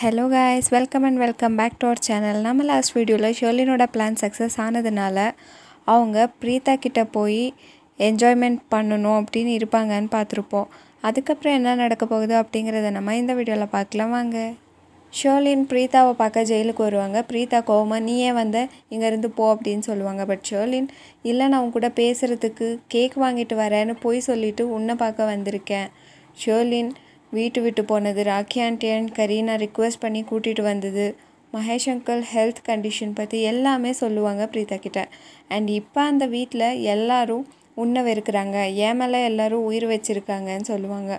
hello guys welcome and welcome back to our channel நம்ம last வீடியோவில் ஷெர்லினோட plan success ஆனதுனால அவங்க ப்ரீத்தா கிட்டே போய் என்ஜாய்மெண்ட் பண்ணணும் அப்படின்னு இருப்பாங்கன்னு பார்த்துருப்போம் அதுக்கப்புறம் என்ன நடக்க போகுது அப்படிங்கிறத நம்ம இந்த வீடியோவில் பார்க்கலாம் வாங்க ஷோலின் பிரீதாவை பார்க்க ஜெயிலுக்கு வருவாங்க பிரீதா கோவமாக நீயே வந்த இங்கேருந்து போ அப்படின்னு சொல்லுவாங்க பட் ஷோலின் இல்லை நான் உன் கூட பேசுகிறதுக்கு கேக் வாங்கிட்டு வரேன்னு போய் சொல்லிவிட்டு உன்னை பார்க்க வந்திருக்கேன் ஷோலின் வீட்டு விட்டு போனது Rocky aunty and Kareena request பண்ணி கூட்டிகிட்டு வந்தது மகேஷ் அங்கிள் ஹெல்த் கண்டிஷன் பற்றி எல்லாமே சொல்லுவாங்க பிரீதா கிட்ட அண்ட் இப்போ அந்த வீட்டில் எல்லோரும் உன்னை வெறுக்கிறாங்க ஏன் மேலே எல்லோரும் உயிர் வச்சுருக்காங்கன்னு சொல்லுவாங்க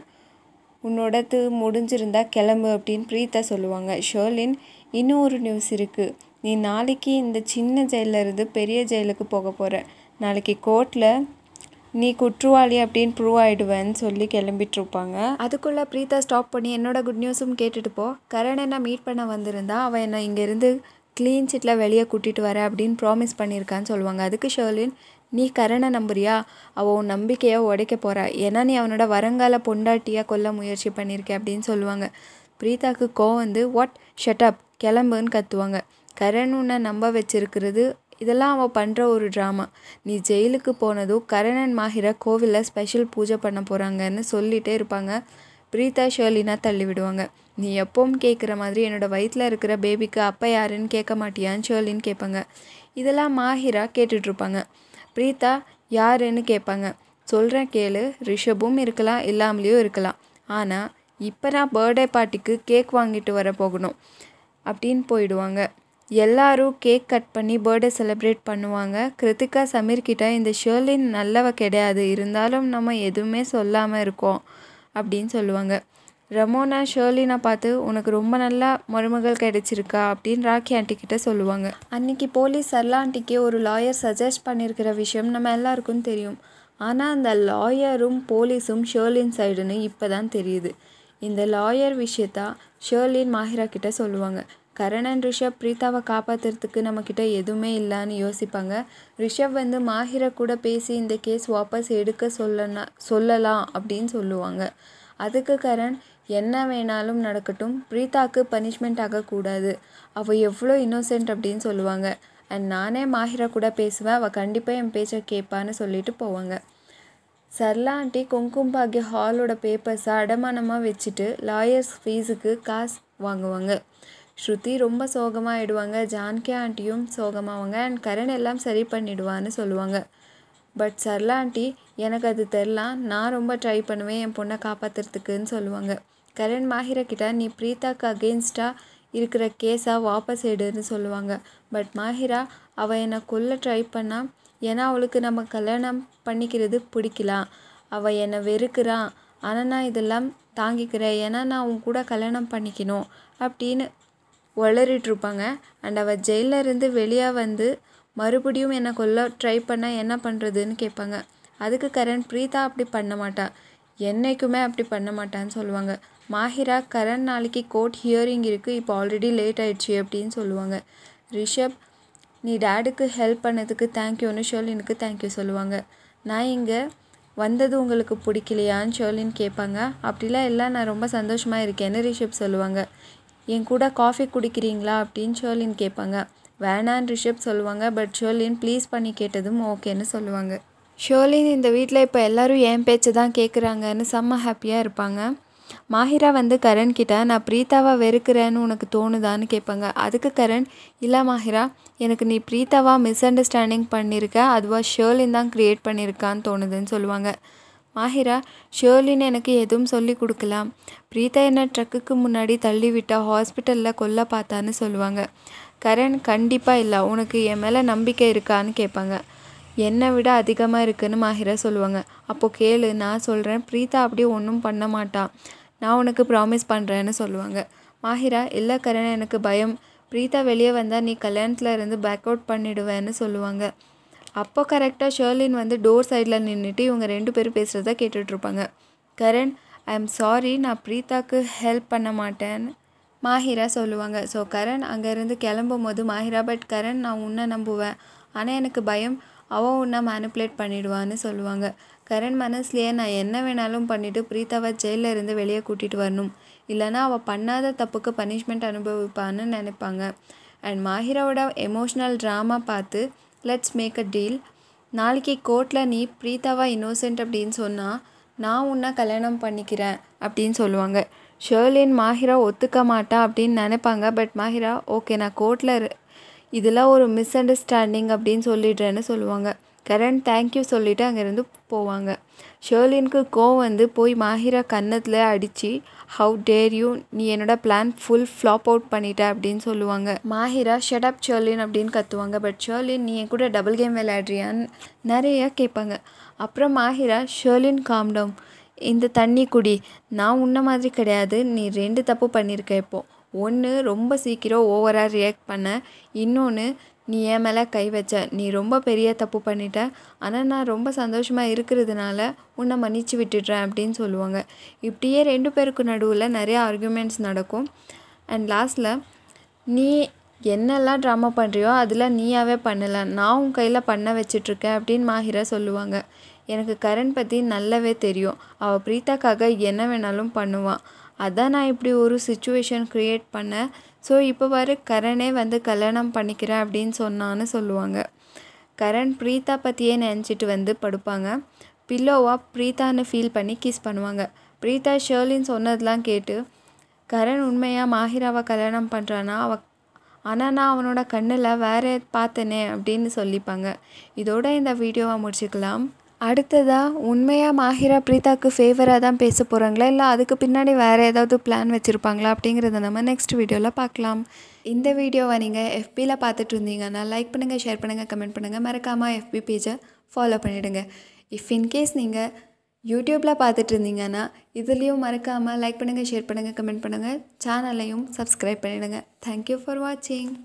உன்னோடது முடிஞ்சிருந்தா கிளம்பு அப்படின்னு பிரீத்தா சொல்லுவாங்க ஷோலின் இன்னும் ஒரு நியூஸ் இருக்குது நீ நாளைக்கு இந்த சின்ன ஜெயிலிருந்து பெரிய ஜெயிலுக்கு போக போகிற நாளைக்கு கோர்ட்டில் நீ குற்றவாளி அப்படின்னு ப்ரூவ் ஆகிடுவேன்னு சொல்லி கிளம்பிட்டுருப்பாங்க அதுக்குள்ளே ப்ரீதா ஸ்டாப் பண்ணி என்னோடய குட் நியூஸும் கேட்டுட்டு போ கரண் என்ன மீட் பண்ண வந்திருந்தா அவன் என்னை இங்கேருந்து க்ளீன் சீட்டில் வெளியே கூட்டிகிட்டு வர அப்படின்னு ப்ராமிஸ் பண்ணியிருக்கான்னு சொல்லுவாங்க அதுக்கு ஷோலின் நீ கரணை நம்புறியா அவள் உன் நம்பிக்கையை உடைக்க போகிறா ஏன்னா நீ அவனோட வருங்கால பொண்டாட்டியாக கொல்ல முயற்சி பண்ணியிருக்க அப்படின்னு சொல்லுவாங்க பிரீதாக்கு கோவம் வந்து வாட் ஷட்டப் கிளம்புன்னு கத்துவாங்க கரண் உன்னை நம்ப வச்சிருக்கிறது இதெல்லாம் அவள் பண்ணுற ஒரு ட்ராமா நீ ஜெயிலுக்கு போனதும் கரணன் மாஹிரா கோவிலில் ஸ்பெஷல் பூஜை பண்ண போகிறாங்கன்னு சொல்லிகிட்டே இருப்பாங்க பிரீதா ஷேர்லினா தள்ளி விடுவாங்க நீ எப்பவும் கேட்குற மாதிரி என்னோடய வயிற்றில் இருக்கிற பேபிக்கு அப்பா யாருன்னு கேட்க மாட்டியான்னு ஷேர்லின்னு கேட்பாங்க இதெல்லாம் மாஹிரா கேட்டுட்ருப்பாங்க பிரீதா யாருன்னு கேட்பாங்க சொல்கிற கேளு ரிஷபும் இருக்கலாம் இல்லாமலேயும் இருக்கலாம் ஆனால் இப்போ நான் பர்த்டே பார்ட்டிக்கு கேக் வாங்கிட்டு வர போகணும் அப்படின்னு போயிடுவாங்க எல்லாரும் கேக் கட் பண்ணி பர்த்டே செலிப்ரேட் பண்ணுவாங்க கிருத்திகா சமீர்கிட்ட இந்த ஷேர்லின் நல்லவ கிடையாது இருந்தாலும் நம்ம எதுவுமே சொல்லாமல் இருக்கோம் அப்படின்னு சொல்லுவாங்க ரமோனா ஷேர்லினை பார்த்து உனக்கு ரொம்ப நல்லா மருமகள் கிடைச்சிருக்கா அப்படின்னு ராக்கி ஆண்டி கிட்ட சொல்லுவாங்க அன்னைக்கு போலீஸ் சர்லா ஆண்டிக்கு ஒரு லாயர் சஜஸ்ட் பண்ணியிருக்கிற விஷயம் நம்ம எல்லாருக்கும் தெரியும் ஆனால் அந்த லாயரும் போலீஸும் ஷேர்லின் சைடுன்னு இப்போ தான் தெரியுது இந்த லாயர் விஷயத்தா ஷேர்லின் மாஹிரா கிட்ட சொல்லுவாங்க கரணன் ரிஷப் பிரீத்தாவை காப்பாற்றுறதுக்கு நம்மக்கிட்ட எதுவுமே இல்லைன்னு யோசிப்பாங்க ரிஷப் வந்து மாஹிரை கூட பேசி இந்த கேஸ் வாபஸ் எடுக்க சொல்லனா சொல்லலாம் அப்படின்னு சொல்லுவாங்க அதுக்கு கரண் என்ன வேணாலும் நடக்கட்டும் பிரீத்தாக்கு பனிஷ்மெண்ட் ஆகக்கூடாது அவள் எவ்வளோ இன்னோசென்ட் அப்படின்னு சொல்லுவாங்க அண்ட் நானே மாஹிரா கூட பேசுவேன் அவள் கண்டிப்பாக என் பேச்சை கேட்பான்னு சொல்லிட்டு போவாங்க சர்லா குங்கும் பாகிய ஹாலோட பேப்பர்ஸை அடமானமாக வச்சுட்டு லாயர்ஸ் ஃபீஸுக்கு காசு வாங்குவாங்க ஸ்ருதி ரொம்ப சோகமாகிடுவாங்க ஜான்கி ஆண்டியும் சோகமாகுவாங்க அண்ட் கரண் எல்லாம் சரி பண்ணிடுவான்னு சொல்லுவாங்க பட் சர்லா ஆண்டி எனக்கு அது தெரிலாம் நான் ரொம்ப ட்ரை பண்ணுவேன் என் பொண்ணை காப்பாற்றுறதுக்குன்னு சொல்லுவாங்க கரண் மாஹிராக்கிட்ட நீ பிரீதாக்கு அகெயின்ஸ்டாக இருக்கிற கேஸாக வாபஸ் எடுன்னு சொல்லுவாங்க பட் மாஹிரா அவள் என்னை கொல்ல ட்ரை பண்ணால் ஏன்னா அவளுக்கு நம்ம கல்யாணம் பண்ணிக்கிறது பிடிக்கலாம் அவள் என்னை வெறுக்கிறான் ஆனால் நான் இதெல்லாம் தாங்கிக்கிறேன் ஏன்னா நான் உன் கூட கல்யாணம் பண்ணிக்கணும் அப்படின்னு உளறிட்ருப்பாங்க அண்ட் அவள் இருந்து வெளியே வந்து மறுபடியும் என்னை கொல்ல ட்ரை பண்ணால் என்ன பண்ணுறதுன்னு கேட்பாங்க அதுக்கு கரண் பிரீதா அப்படி பண்ண மாட்டாள் என்றைக்குமே அப்படி பண்ண மாட்டான்னு சொல்லுவாங்க மாஹிரா கரண் நாளைக்கு கோர்ட் ஹியரிங் இருக்குது இப்போ ஆல்ரெடி லேட் ஆயிடுச்சு அப்படின்னு சொல்லுவாங்க ரிஷப் நீ டேடுக்கு ஹெல்ப் பண்ணதுக்கு தேங்க்யூன்னு ஷோலினுக்கு தேங்க்யூ சொல்லுவாங்க நான் இங்கே வந்தது உங்களுக்கு பிடிக்கலையான்னு ஷோலின்னு கேட்பாங்க அப்படிலாம் எல்லாம் நான் ரொம்ப சந்தோஷமாக இருக்கேன்னு ரிஷப் சொல்லுவாங்க என் கூட காஃபி குடிக்கிறீங்களா அப்படின்னு ஷர்லின் கேட்பாங்க வேணான்னு ரிஷப் சொல்லுவாங்க பட் ஷர்லின் ப்ளீஸ் பண்ணி கேட்டதும் ஓகேன்னு சொல்லுவாங்க ஷோலின் இந்த வீட்டில் இப்போ எல்லோரும் ஏன் பேச்சு தான் கேட்குறாங்கன்னு செம்ம ஹாப்பியாக இருப்பாங்க மாஹிரா வந்து கரண் கிட்ட நான் பிரீத்தாவை வெறுக்கிறேன்னு உனக்கு தோணுதான்னு கேட்பாங்க அதுக்கு கரண் இல்லை மாஹிரா எனக்கு நீ பிரீத்தாவாக மிஸ் அண்டர்ஸ்டாண்டிங் பண்ணியிருக்க அதுவாக ஷேர்லின் தான் க்ரியேட் பண்ணியிருக்கான்னு தோணுதுன்னு சொல்லுவாங்க மாஹிரா ஷியோலின்னு எனக்கு எதுவும் சொல்லி கொடுக்கலாம் பிரீதா என்ன ட்ரக்குக்கு முன்னாடி தள்ளிவிட்டா ஹாஸ்பிட்டலில் கொல்ல பார்த்தான்னு சொல்லுவாங்க கரண் கண்டிப்பாக இல்லை உனக்கு என் மேலே நம்பிக்கை இருக்கான்னு கேட்பாங்க என்னை விட அதிகமாக இருக்குன்னு மாஹிரா சொல்லுவாங்க அப்போது கேளு நான் சொல்கிறேன் பிரீதா அப்படியே ஒன்றும் பண்ண மாட்டான் நான் உனக்கு ப்ராமிஸ் பண்ணுறேன்னு சொல்லுவாங்க மாஹிரா இல்லை கரண் எனக்கு பயம் பிரீதா வெளியே வந்தால் நீ கல்யாணத்தில் இருந்து பேக் அவுட் பண்ணிடுவேன்னு சொல்லுவாங்க அப்போ கரெக்டாக ஷேர்லின் வந்து டோர் சைடில் நின்றுட்டு இவங்க ரெண்டு பேரும் பேசுகிறத கேட்டுட்ருப்பாங்க கரண் ஐ எம் சாரி நான் ப்ரீதாக்கு ஹெல்ப் பண்ண மாட்டேன்னு மாஹிரா சொல்லுவாங்க ஸோ கரண் அங்கேருந்து கிளம்பும் போது மாஹிரா பட் கரண் நான் உன்னை நம்புவேன் ஆனால் எனக்கு பயம் அவன் உன்னை மேனிப்புலேட் பண்ணிடுவான்னு சொல்லுவாங்க கரண் மனசுலேயே நான் என்ன வேணாலும் பண்ணிவிட்டு பிரீத்தாவை ஜெயிலில் இருந்து வெளியே கூட்டிகிட்டு வரணும் இல்லைனா அவள் பண்ணாத தப்புக்கு பனிஷ்மெண்ட் அனுபவிப்பான்னு நினைப்பாங்க அண்ட் மாஹிராவோட எமோஷ்னல் ட்ராமா பார்த்து லெட்ஸ் மேக் அ டீல் நாளைக்கு கோர்ட்டில் நீ பிரீதாவா இன்னோசென்ட் அப்படின்னு சொன்னால் நான் உன்னை கல்யாணம் பண்ணிக்கிறேன் அப்படின்னு சொல்லுவாங்க ஷேர்லின் மாஹிரா ஒத்துக்க மாட்டா அப்படின்னு நினைப்பாங்க பட் மாஹிரா ஓகே நான் கோர்ட்டில் இதெல்லாம் ஒரு மிஸ் அண்டர்ஸ்டாண்டிங் அப்படின்னு சொல்லிடுறேன்னு சொல்லுவாங்க கரண் தேங்க்யூ சொல்லிவிட்டு அங்கேருந்து போவாங்க ஷேர்லின்க்கு கோ வந்து போய் மாஹிரா கன்னத்தில் அடித்து ஹவு டேர் யூ நீ என்னோடய பிளான் ஃபுல் ஃப்ளாப் அவுட் பண்ணிட்ட அப்படின்னு சொல்லுவாங்க மாஹிரா ஷெட் அப் ஷேர்லின் அப்படின்னு கத்துவாங்க பட் ஷேர்லின் நீ என் கூட டபுள் கேம் விளையாடுறியான்னு நிறையா கேட்பாங்க அப்புறம் மாஹிரா ஷேர்லின் காம்டம் இந்த தண்ணி குடி நான் உன்ன மாதிரி கிடையாது நீ ரெண்டு தப்பு பண்ணியிருக்க இப்போது ஒன்று ரொம்ப சீக்கிரம் ஓவராக ரியாக்ட் பண்ண இன்னொன்று நீ என் மேலே கை வச்ச நீ ரொம்ப பெரிய தப்பு பண்ணிட்ட ஆனால் நான் ரொம்ப சந்தோஷமாக இருக்கிறதுனால உன்னை மன்னிச்சு விட்டுடுறேன் அப்படின்னு சொல்லுவாங்க இப்படியே ரெண்டு பேருக்கு நடுவில் நிறையா ஆர்குமெண்ட்ஸ் நடக்கும் அண்ட் லாஸ்ட்டில் நீ என்னெல்லாம் ட்ராமா பண்ணுறியோ அதில் நீயாவே பண்ணலை நான் உன் கையில் பண்ண வச்சிட்ருக்கேன் அப்படின்னு மாஹிரா சொல்லுவாங்க எனக்கு கரண் பற்றி நல்லாவே தெரியும் அவள் பிரீத்தாக்காக என்ன வேணாலும் பண்ணுவான் அதான் நான் இப்படி ஒரு சுச்சுவேஷன் க்ரியேட் பண்ணேன் ஸோ இப்போ வர கரணே வந்து கல்யாணம் பண்ணிக்கிறேன் அப்படின்னு சொன்னான்னு சொல்லுவாங்க கரண் ப்ரீத்தா பற்றியே நினச்சிட்டு வந்து படுப்பாங்க பில்லோவாக ப்ரீத்தான்னு ஃபீல் பண்ணி கிஸ் பண்ணுவாங்க ப்ரீத்தா ஷேர்லின்னு சொன்னதெல்லாம் கேட்டு கரண் உண்மையாக மாஹிராவை கல்யாணம் பண்ணுறானா அவ ஆனால் நான் அவனோட கண்ணில் வேற பார்த்தனே அப்படின்னு சொல்லிப்பாங்க இதோட இந்த வீடியோவை முடிச்சுக்கலாம் அடுத்ததாக உண்மையாக மாஹிரா பிரீதாவுக்கு ஃபேவராக தான் பேச போகிறாங்களா இல்லை அதுக்கு பின்னாடி வேறு ஏதாவது பிளான் வச்சுருப்பாங்களா அப்படிங்கிறத நம்ம நெக்ஸ்ட் வீடியோவில் பார்க்கலாம் இந்த வீடியோவை நீங்கள் எஃபியில் பார்த்துட்டு இருந்தீங்கன்னா லைக் பண்ணுங்கள் ஷேர் பண்ணுங்கள் கமெண்ட் பண்ணுங்கள் மறக்காமல் எஃபி பேஜை ஃபாலோ பண்ணிவிடுங்க இஃப் இன்கேஸ் நீங்கள் யூடியூப்பில் பார்த்துட்டு இருந்தீங்கன்னா இதுலேயும் மறக்காமல் லைக் பண்ணுங்கள் ஷேர் பண்ணுங்கள் கமெண்ட் பண்ணுங்கள் சேனலையும் சப்ஸ்கிரைப் பண்ணிவிடுங்க தேங்க்யூ ஃபார் வாட்சிங்